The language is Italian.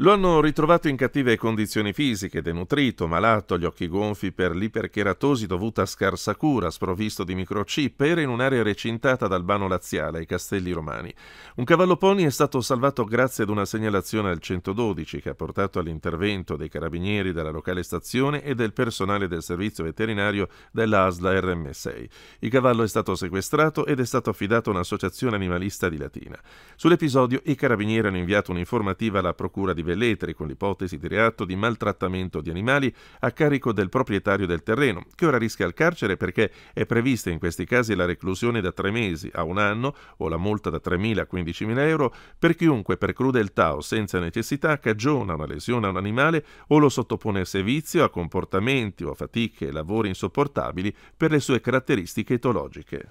Lo hanno ritrovato in cattive condizioni fisiche, denutrito, malato, gli occhi gonfi per l'ipercheratosi dovuta a scarsa cura, sprovvisto di microchip, era in un'area recintata dal Bano Laziale ai Castelli Romani. Un cavallo pony è stato salvato grazie ad una segnalazione al 112 che ha portato all'intervento dei carabinieri della locale stazione e del personale del servizio veterinario dell'ASLA RM6. Il cavallo è stato sequestrato ed è stato affidato a un'associazione animalista di Latina. Sull'episodio i carabinieri hanno inviato un'informativa alla procura di relative lettere con l'ipotesi di reato di maltrattamento di animali a carico del proprietario del terreno, che ora rischia il carcere perché è prevista in questi casi la reclusione da tre mesi a un anno o la multa da 3.000 a 15.000 euro per chiunque per crudeltà o senza necessità cagiona una lesione a un animale o lo sottopone a servizio, a comportamenti o a fatiche e lavori insopportabili per le sue caratteristiche etologiche.